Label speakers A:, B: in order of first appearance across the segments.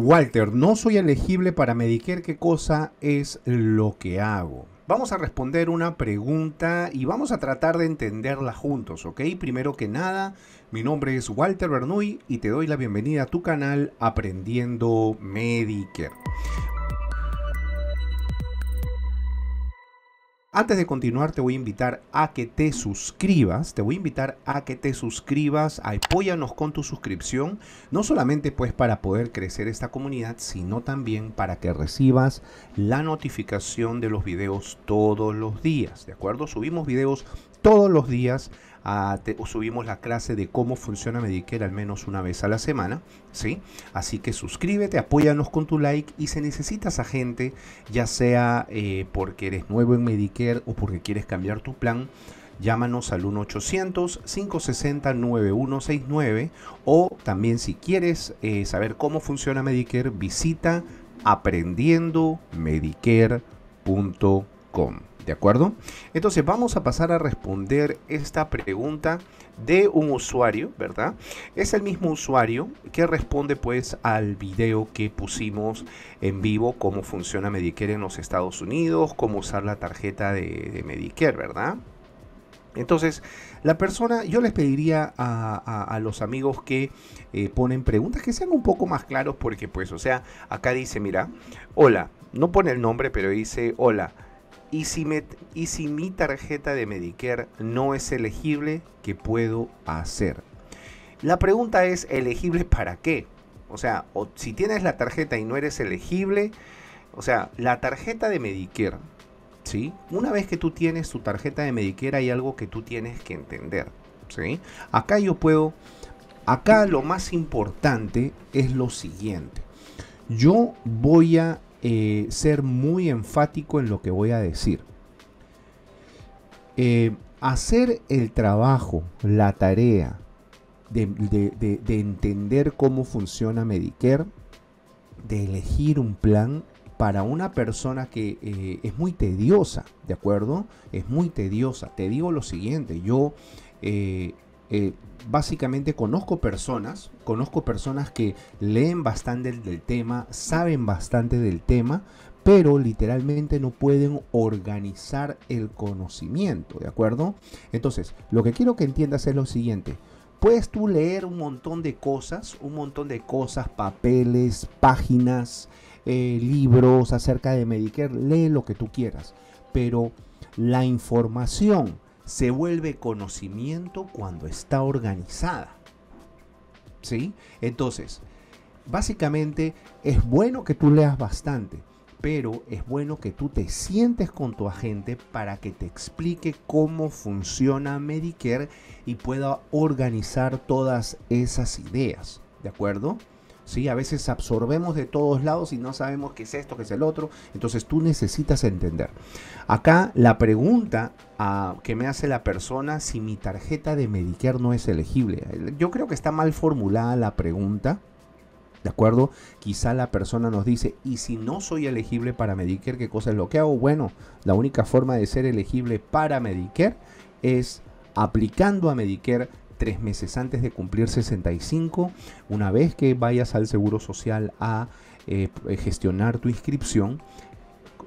A: Walter, no soy elegible para Medicare, ¿qué cosa es lo que hago? Vamos a responder una pregunta y vamos a tratar de entenderla juntos, ¿ok? Primero que nada, mi nombre es Walter Bernuy y te doy la bienvenida a tu canal Aprendiendo Medicare. Antes de continuar, te voy a invitar a que te suscribas. Te voy a invitar a que te suscribas. Apóyanos con tu suscripción. No solamente pues para poder crecer esta comunidad, sino también para que recibas la notificación de los videos todos los días. ¿De acuerdo? Subimos videos todos los días o subimos la clase de cómo funciona Medicare al menos una vez a la semana, ¿sí? Así que suscríbete, apóyanos con tu like y si necesitas a gente, ya sea eh, porque eres nuevo en Medicare o porque quieres cambiar tu plan, llámanos al 1-800-560-9169 o también si quieres eh, saber cómo funciona Medicare, visita aprendiendomedicare.com. ¿De acuerdo? Entonces vamos a pasar a responder esta pregunta de un usuario, ¿verdad? Es el mismo usuario que responde pues al video que pusimos en vivo, cómo funciona Medicare en los Estados Unidos, cómo usar la tarjeta de, Medicare, ¿verdad? Entonces, la persona, yo les pediría a, los amigos que eh, ponen preguntas que sean un poco más claros porque pues, o sea, acá dice, mira, hola, no pone el nombre, pero dice, hola, y si, mi tarjeta de Medicare no es elegible, ¿qué puedo hacer? La pregunta es, ¿elegible para qué? O sea, si tienes la tarjeta y no eres elegible, o sea, la tarjeta de Medicare, ¿sí? Una vez que tú tienes tu tarjeta de Medicare hay algo que tú tienes que entender, ¿sí? Acá yo puedo, acá lo más importante es lo siguiente. Yo voy a eh, ser muy enfático en lo que voy a decir. Eh, hacer el trabajo, la tarea de, entender cómo funciona Medicare, de elegir un plan para una persona que eh, es muy tediosa, ¿de acuerdo? Es muy tediosa. Te digo lo siguiente, yo eh, básicamente conozco personas, conozco personas que leen bastante del tema, saben bastante del tema, pero literalmente no pueden organizar el conocimiento, ¿de acuerdo? Entonces, lo que quiero que entiendas es lo siguiente. Puedes tú leer un montón de cosas, un montón de cosas, papeles, páginas, eh, libros acerca de Medicare, lee lo que tú quieras, pero la información se vuelve conocimiento cuando está organizada. ¿Sí? Entonces, básicamente es bueno que tú leas bastante, pero es bueno que tú te sientes con tu agente para que te explique cómo funciona Medicare y pueda organizar todas esas ideas, ¿de acuerdo? A veces absorbemos de todos lados y no sabemos qué es esto, qué es el otro. Entonces tú necesitas entender. Acá la pregunta ah, que me hace la persona si mi tarjeta de Medicare no es elegible. Yo creo que está mal formulada la pregunta. ¿De acuerdo? Quizá la persona nos dice, ¿y si no soy elegible para Medicare, qué cosa es lo que hago? Bueno, la única forma de ser elegible para Medicare es aplicando a Medicare tres meses antes de cumplir 65, una vez que vayas al Seguro Social a eh, eh, gestionar tu inscripción,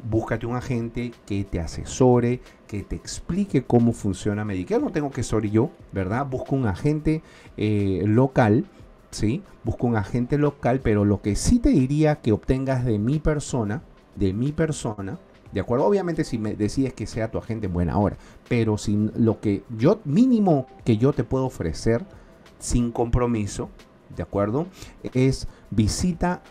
A: búscate un agente que te asesore, que te explique cómo funciona Medicare. No tengo que ser yo, ¿verdad? Busca un agente eh, local. ¿Sí? Busca un agente local, pero lo que sí te diría que obtengas de mi persona, de mi persona, ¿De acuerdo? Obviamente si me decides que sea tu agente, buena hora. Pero sin lo que yo, mínimo que yo te puedo ofrecer, sin compromiso, ¿de acuerdo? Es visita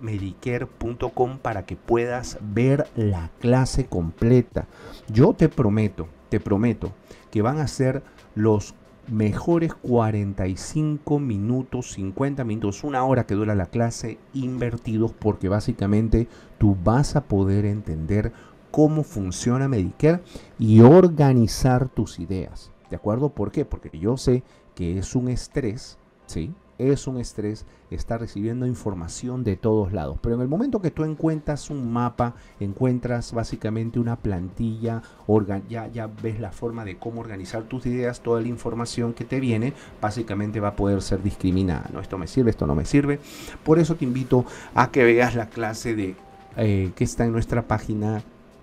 A: medicare.com para que puedas ver la clase completa. Yo te prometo, te prometo que van a ser los mejores 45 minutos, 50 minutos, una hora que dura la clase invertidos porque básicamente tú vas a poder entender cómo funciona Medicare y organizar tus ideas. ¿De acuerdo? ¿Por qué? Porque yo sé que es un estrés, ¿sí? es un estrés, está recibiendo información de todos lados. Pero en el momento que tú encuentras un mapa, encuentras básicamente una plantilla, ya, ya ves la forma de cómo organizar tus ideas, toda la información que te viene, básicamente va a poder ser discriminada. ¿no? Esto me sirve, esto no me sirve. Por eso te invito a que veas la clase de eh, que está en nuestra página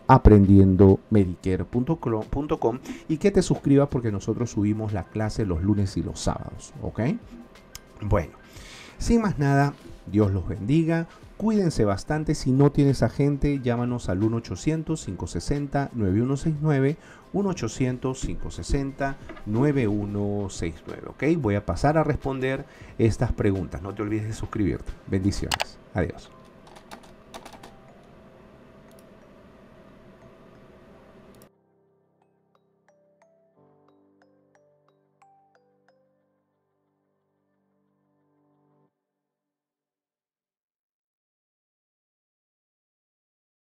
A: aprendiendomedicare.com y que te suscribas porque nosotros subimos la clase los lunes y los sábados, ¿ok? Bueno, sin más nada, Dios los bendiga. Cuídense bastante, si no tienes agente, llámanos al 1-800-560-9169, 1-800-560-9169, ¿ok? Voy a pasar a responder estas preguntas, no te olvides de suscribirte. Bendiciones, adiós.